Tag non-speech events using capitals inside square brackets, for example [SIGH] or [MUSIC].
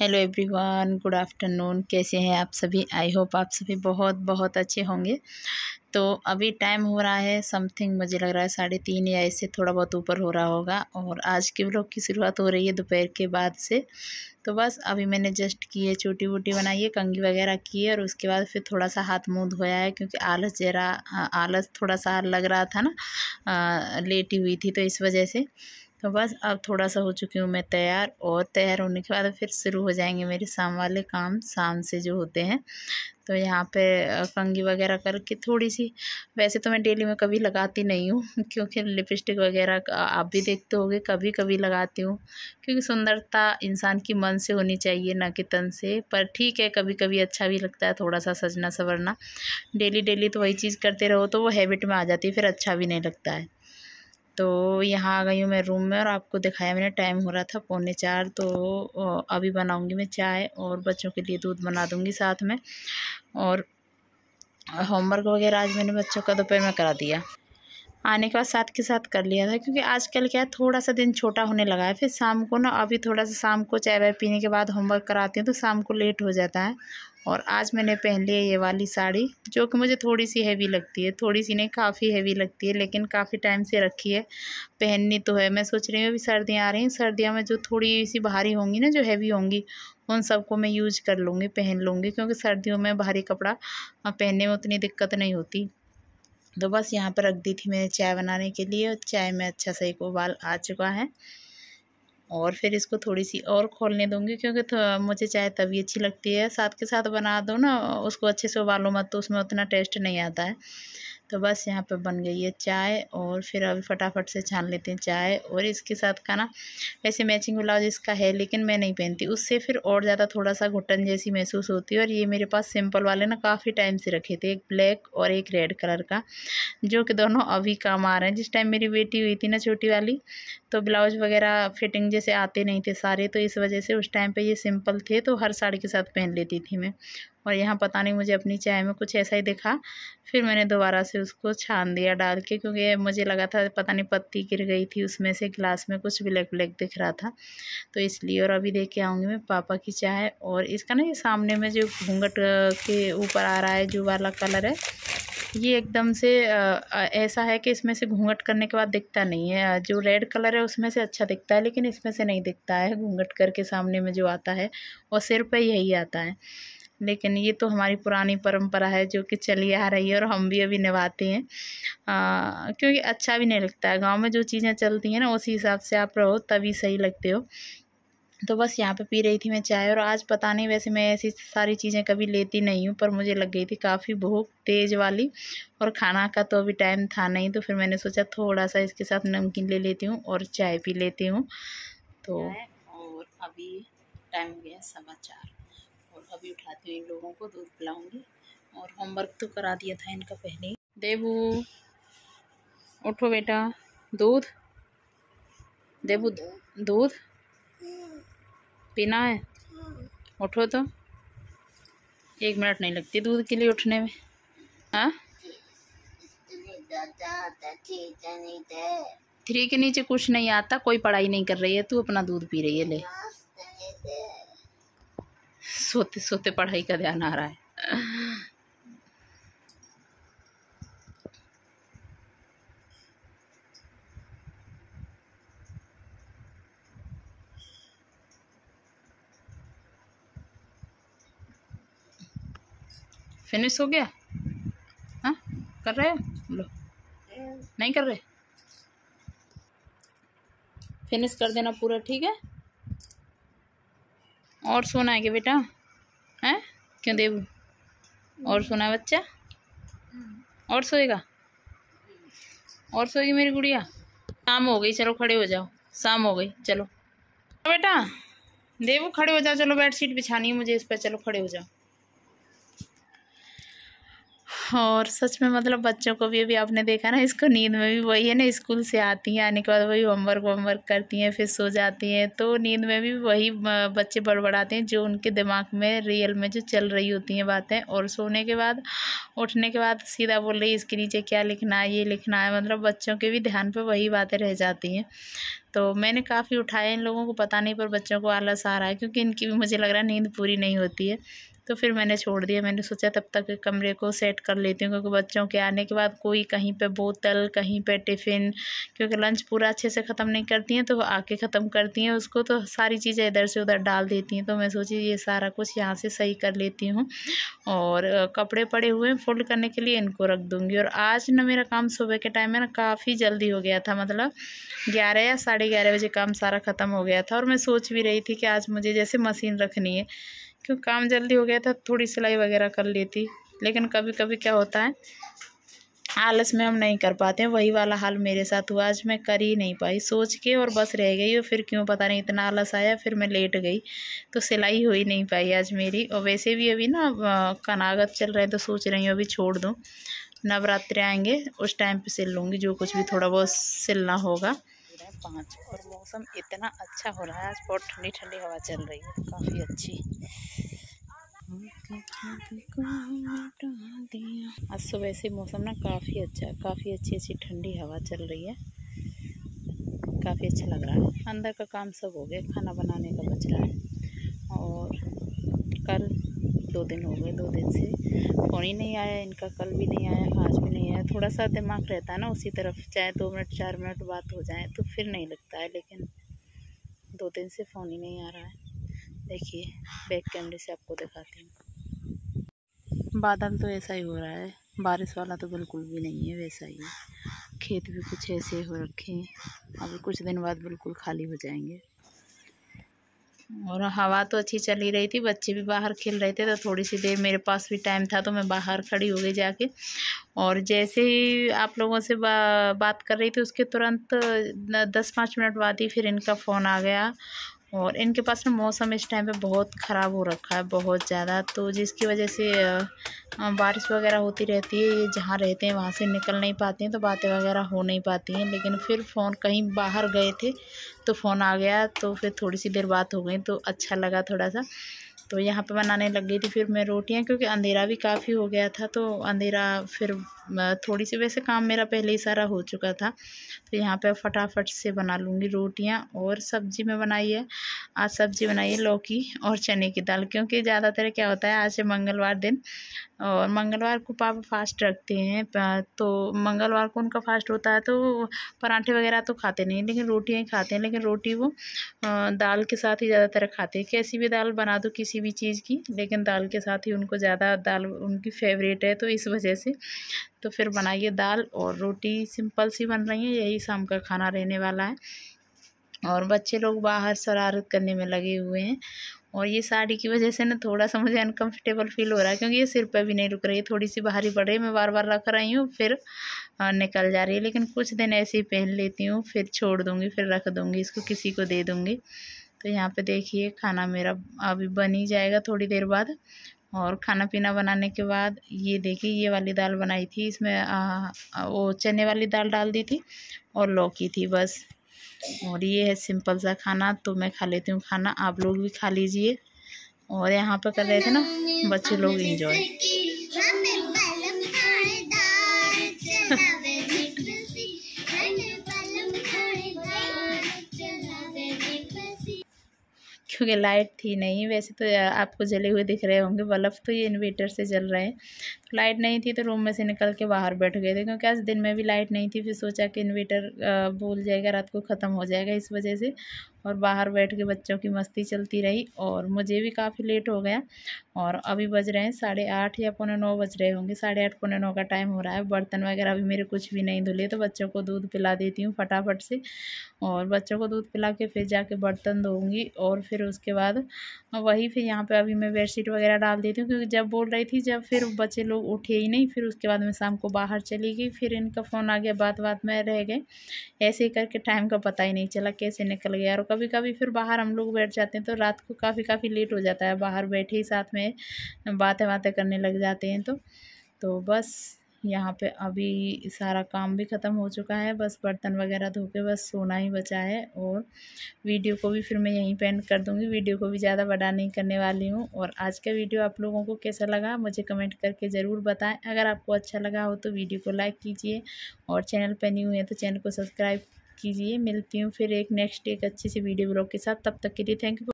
hello everyone good afternoon कैसे हैं आप सभी आई होप आप सभी बहुत बहुत अच्छे होंगे तो अभी टाइम हो रहा है समथिंग मुझे लग रहा है साढ़े तीन या इससे थोड़ा बहुत ऊपर हो रहा होगा और आज के ब्लॉग की शुरुआत हो रही है दोपहर के बाद से तो बस अभी मैंने जस्ट किए चोटी वोटी बनाई है कंगी वगैरह की है और उसके बाद फिर थोड़ा सा हाथ मुँह धोया है क्योंकि आलस जरा आलस थोड़ा सा लग रहा था ना लेटी हुई थी तो इस वजह से तो बस अब थोड़ा सा हो चुकी हूँ मैं तैयार और तैयार होने के बाद फिर शुरू हो जाएंगे मेरे शाम वाले काम शाम से जो होते हैं तो यहाँ पे कंगी वगैरह करके थोड़ी सी वैसे तो मैं डेली में कभी लगाती नहीं हूँ [LAUGHS] क्योंकि लिपस्टिक वगैरह आप भी देखते होंगे कभी कभी लगाती हूँ क्योंकि सुंदरता इंसान की मन से होनी चाहिए ना कि तन से पर ठीक है कभी कभी अच्छा भी लगता है थोड़ा सा सजना सवरना डेली डेली तो वही चीज़ करते रहो तो वो हैबिट में आ जाती है फिर अच्छा भी नहीं लगता है तो यहाँ आ गई हूँ मैं रूम में और आपको दिखाया मैंने टाइम हो रहा था पौने चार तो अभी बनाऊँगी मैं चाय और बच्चों के लिए दूध बना दूँगी साथ में और होमवर्क वगैरह आज मैंने बच्चों का दोपहर में करा दिया आने के बाद साथ के साथ कर लिया था क्योंकि आजकल क्या है थोड़ा सा दिन छोटा होने लगा है फिर शाम को ना अभी थोड़ा सा शाम को चाय वाय पीने के बाद होमवर्क कराती हूँ तो शाम को लेट हो जाता है और आज मैंने पहन लिया ये वाली साड़ी जो कि मुझे थोड़ी सी हैवी लगती है थोड़ी सी नहीं काफ़ी हैवी लगती है लेकिन काफ़ी टाइम से रखी है पहननी तो है मैं सोच रही हूँ अभी सर्दियाँ आ रही हैं सर्दियाँ में जो थोड़ी सी भारी होंगी ना जो हैवी होंगी उन सबको मैं यूज़ कर लूँगी पहन लूँगी क्योंकि सर्दियों में भारी कपड़ा पहनने में उतनी दिक्कत नहीं होती तो बस यहाँ पर रख दी थी मैंने चाय बनाने के लिए और चाय में अच्छा सा एक उबाल आ चुका है और फिर इसको थोड़ी सी और खोलने दूँगी क्योंकि मुझे चाय तभी अच्छी लगती है साथ के साथ बना दो ना उसको अच्छे से उबालो मत तो उसमें उतना टेस्ट नहीं आता है तो बस यहाँ पे बन गई है चाय और फिर अभी फटाफट से छान लेते हैं चाय और इसके साथ खाना वैसे मैचिंग ब्लाउज इसका है लेकिन मैं नहीं पहनती उससे फिर और ज़्यादा थोड़ा सा घुटन जैसी महसूस होती है और ये मेरे पास सिंपल वाले ना काफ़ी टाइम से रखे थे एक ब्लैक और एक रेड कलर का जो कि दोनों अभी काम आ रहे हैं जिस टाइम मेरी बेटी हुई थी ना छोटी वाली तो ब्लाउज वगैरह फिटिंग जैसे आते नहीं थे सारे तो इस वजह से उस टाइम पर ये सिंपल थे तो हर साड़ी के साथ पहन लेती थी मैं और यहाँ पता नहीं मुझे अपनी चाय में कुछ ऐसा ही दिखा फिर मैंने दोबारा से उसको छान दिया डाल के क्योंकि मुझे लगा था पता नहीं पत्ती गिर गई थी उसमें से गिलास में कुछ ब्लैक ब्लैक दिख रहा था तो इसलिए और अभी देख के आऊँगी मैं पापा की चाय और इसका ना ये सामने में जो घूंघट के ऊपर आ रहा है जो वाला कलर है ये एकदम से ऐसा है कि इसमें से घूंघट करने के बाद दिखता नहीं है जो रेड कलर है उसमें से अच्छा दिखता है लेकिन इसमें से नहीं दिखता है घूंघट करके सामने में जो आता है और सिर पर यही आता है लेकिन ये तो हमारी पुरानी परंपरा है जो कि चली आ रही है और हम भी अभी निभाते हैं आ, क्योंकि अच्छा भी नहीं लगता है गांव में जो चीज़ें चलती हैं ना उसी हिसाब से आप रहो तभी सही लगते हो तो बस यहाँ पे पी रही थी मैं चाय और आज पता नहीं वैसे मैं ऐसी सारी चीज़ें कभी लेती नहीं हूँ पर मुझे लग गई थी काफ़ी भूख तेज़ वाली और खाना का तो अभी टाइम था नहीं तो फिर मैंने सोचा थोड़ा सा इसके साथ नमकीन ले लेती हूँ और चाय पी लेती हूँ तो और अभी टाइम हो गया समाचार अभी उठाती हूँ इन लोगों को दूध पिलाऊंगी और होमवर्क तो करा दिया था इनका पहले ही देवू उठो बेटा दूध देवू दूध पीना है उठो तो एक मिनट नहीं लगती दूध के लिए उठने में हाँ थ्री के नीचे कुछ नहीं आता कोई पढ़ाई नहीं कर रही है तू अपना दूध पी रही है ले सोते सोते पढ़ाई का ध्यान आ रहा है फिनिश हो गया हाँ कर रहे लो नहीं कर रहे फिनिश कर देना पूरा ठीक है और सोना है क्या बेटा क्यों देव और सोना बच्चा और सोएगा और सोएगी मेरी गुड़िया शाम हो गई चलो खड़े हो जाओ शाम हो गई चलो हाँ बेटा देवू खड़े हो जाओ चलो बेडशीट बिछानी है मुझे इस पर चलो खड़े हो जाओ और सच में मतलब बच्चों को भी अभी आपने देखा ना इसको नींद में भी वही है ना स्कूल से आती हैं आने के बाद वही होमवर्क वोमवर्क करती हैं फिर सो जाती हैं तो नींद में भी वही बच्चे बड़बड़ाते हैं जो उनके दिमाग में रियल में जो चल रही होती हैं बातें और सोने के बाद उठने के बाद सीधा बोल रही इसके नीचे क्या लिखना है ये लिखना है मतलब बच्चों के भी ध्यान पर वही बातें रह जाती हैं तो मैंने काफ़ी उठाए इन लोगों को पता नहीं पर बच्चों को आलस आ रहा है क्योंकि इनकी भी मुझे लग रहा है नींद पूरी नहीं होती है तो फिर मैंने छोड़ दिया मैंने सोचा तब तक कमरे को सेट कर लेती हूँ क्योंकि बच्चों के आने के बाद कोई कहीं पे बोतल कहीं पे टिफ़िन क्योंकि लंच पूरा अच्छे से ख़त्म नहीं करती हैं तो वो आके ख़त्म करती हैं उसको तो सारी चीज़ें इधर से उधर डाल देती हैं तो मैं सोची ये सारा कुछ यहाँ से सही कर लेती हूँ और कपड़े पड़े हुए हैं फोल्ड करने के लिए इनको रख दूँगी और आज ना मेरा काम सुबह के टाइम में ना काफ़ी जल्दी हो गया था मतलब ग्यारह या साढ़े साढ़े ग्यारह बजे काम सारा ख़त्म हो गया था और मैं सोच भी रही थी कि आज मुझे जैसे मशीन रखनी है क्योंकि काम जल्दी हो गया था थोड़ी सिलाई वगैरह कर लेती लेकिन कभी कभी क्या होता है आलस में हम नहीं कर पाते हैं वही वाला हाल मेरे साथ हुआ आज मैं कर ही नहीं पाई सोच के और बस रह गई और फिर क्यों पता नहीं इतना आलस आया फिर मैं लेट गई तो सिलाई हो ही नहीं पाई आज मेरी और वैसे भी अभी ना कनागत चल रहे हैं तो सोच रही हूँ अभी छोड़ दूँ नवरात्रि आएंगे उस टाइम पे सिल लूँगी जो कुछ भी थोड़ा बहुत सिलना होगा रहे हैं पाँच और मौसम इतना अच्छा हो रहा है आज बहुत ठंडी ठंडी हवा चल रही है काफ़ी अच्छी आज सुबह से मौसम ना काफ़ी अच्छा है काफ़ी अच्छी अच्छी ठंडी हवा चल रही है काफ़ी अच्छा लग रहा है अंदर का काम सब हो गया खाना बनाने का बच रहा है और कल दो दिन हो गए दो दिन से फ़ोन ही नहीं आया इनका कल भी नहीं आया आज भी नहीं आया थोड़ा सा दिमाग रहता है ना उसी तरफ चाहे दो मिनट चार मिनट बात हो जाए तो फिर नहीं लगता है लेकिन दो दिन से फ़ोन ही नहीं आ रहा है देखिए बैक कैमरे से आपको दिखाती हूँ बादल तो ऐसा ही हो रहा है बारिश वाला तो बिल्कुल भी नहीं है वैसा ही खेत भी कुछ ऐसे हो रखे हैं अभी कुछ दिन बाद बिल्कुल खाली हो जाएंगे और हवा तो अच्छी चली रही थी बच्चे भी बाहर खेल रहे थे तो थोड़ी सी देर मेरे पास भी टाइम था तो मैं बाहर खड़ी हो गई जाके और जैसे ही आप लोगों से बा, बात कर रही थी उसके तुरंत दस पाँच मिनट बाद ही फिर इनका फ़ोन आ गया और इनके पास ना मौसम इस टाइम पे बहुत ख़राब हो रखा है बहुत ज़्यादा तो जिसकी वजह से बारिश वगैरह होती रहती है ये जहाँ रहते हैं वहाँ से निकल नहीं पाते हैं तो बातें वगैरह हो नहीं पाती हैं लेकिन फिर फ़ोन कहीं बाहर गए थे तो फ़ोन आ गया तो फिर थोड़ी सी देर बात हो गई तो अच्छा लगा थोड़ा सा तो यहाँ पे बनाने लग गई थी फिर मैं रोटियाँ क्योंकि अंधेरा भी काफ़ी हो गया था तो अंधेरा फिर थोड़ी सी वैसे काम मेरा पहले ही सारा हो चुका था तो यहाँ पे फटाफट से बना लूँगी रोटियाँ और सब्ज़ी में बनाई है आज सब्ज़ी बनाई है लौकी और चने की दाल क्योंकि ज़्यादातर क्या होता है आज से मंगलवार दिन और मंगलवार को पापा फास्ट रखते हैं तो मंगलवार को उनका फास्ट होता है तो पराठे वगैरह तो खाते नहीं लेकिन रोटियाँ ही खाते हैं लेकिन रोटी वो दाल के साथ ही ज़्यादातर खाते हैं कैसी भी दाल बना दो किसी भी चीज़ की लेकिन दाल के साथ ही उनको ज़्यादा दाल उनकी फेवरेट है तो इस वजह से तो फिर बनाइए दाल और रोटी सिंपल सी बन रही है यही शाम का खाना रहने वाला है और बच्चे लोग बाहर शरारत करने में लगे हुए हैं और ये साड़ी की वजह से ना थोड़ा सा मुझे अनकम्फर्टेबल फील हो रहा है क्योंकि ये सिर पे भी नहीं रुक रही है थोड़ी सी बाहरी पड़ रही है मैं बार बार रख रही हूँ फिर निकल जा रही है लेकिन कुछ दिन ऐसे ही पहन लेती हूँ फिर छोड़ दूँगी फिर रख दूँगी इसको किसी को दे दूँगी तो यहाँ पर देखिए खाना मेरा अभी बन ही जाएगा थोड़ी देर बाद और खाना पीना बनाने के बाद ये देखिए ये वाली दाल बनाई थी इसमें आ, वो चने वाली दाल डाल दी थी और लौकी थी बस और ये है सिंपल सा खाना तो मैं खा लेती हूँ खाना आप लोग भी खा लीजिए और यहाँ पर कर रहे थे ना बच्चे लोग इंजॉय क्योंकि लाइट थी नहीं वैसे तो आपको जले हुए दिख रहे होंगे बल्ब तो ये इन्वेटर से जल रहे हैं लाइट नहीं थी तो रूम में से निकल के बाहर बैठ गए थे क्योंकि आज दिन में भी लाइट नहीं थी फिर सोचा कि इन्वेटर भूल जाएगा रात को ख़त्म हो जाएगा इस वजह से और बाहर बैठ के बच्चों की मस्ती चलती रही और मुझे भी काफ़ी लेट हो गया और अभी बज रहे हैं साढ़े आठ या पौने नौ बज रहे होंगे साढ़े आठ पौने नौ का टाइम हो रहा है बर्तन वगैरह अभी मेरे कुछ भी नहीं धुले तो बच्चों को दूध पिला देती हूँ फटाफट से और बच्चों को दूध पिला के फिर जाके बर्तन धोऊँगी और फिर उसके बाद वही फिर यहाँ पर अभी मैं बेडशीट वगैरह डाल देती हूँ क्योंकि जब बोल रही थी जब फिर बच्चे लोग लोग उठे ही नहीं फिर उसके बाद मैं शाम को बाहर चली गई फिर इनका फ़ोन आ गया बात बात में रह गए ऐसे ही करके टाइम का पता ही नहीं चला कैसे निकल गया और कभी कभी फिर बाहर हम लोग बैठ जाते हैं तो रात को काफ़ी काफ़ी लेट हो जाता है बाहर बैठे ही साथ में बातें बातें करने लग जाते हैं तो तो बस यहाँ पे अभी सारा काम भी ख़त्म हो चुका है बस बर्तन वगैरह धो के बस सोना ही बचा है और वीडियो को भी फिर मैं यहीं पेंट कर दूँगी वीडियो को भी ज़्यादा बड़ा नहीं करने वाली हूँ और आज का वीडियो आप लोगों को कैसा लगा मुझे कमेंट करके ज़रूर बताएं अगर आपको अच्छा लगा हो तो वीडियो को लाइक कीजिए और चैनल पर हुई है तो चैनल को सब्सक्राइब कीजिए मिलती हूँ फिर एक नेक्स्ट एक अच्छे से वीडियो ब्लॉग के साथ तब तक के लिए थैंक यू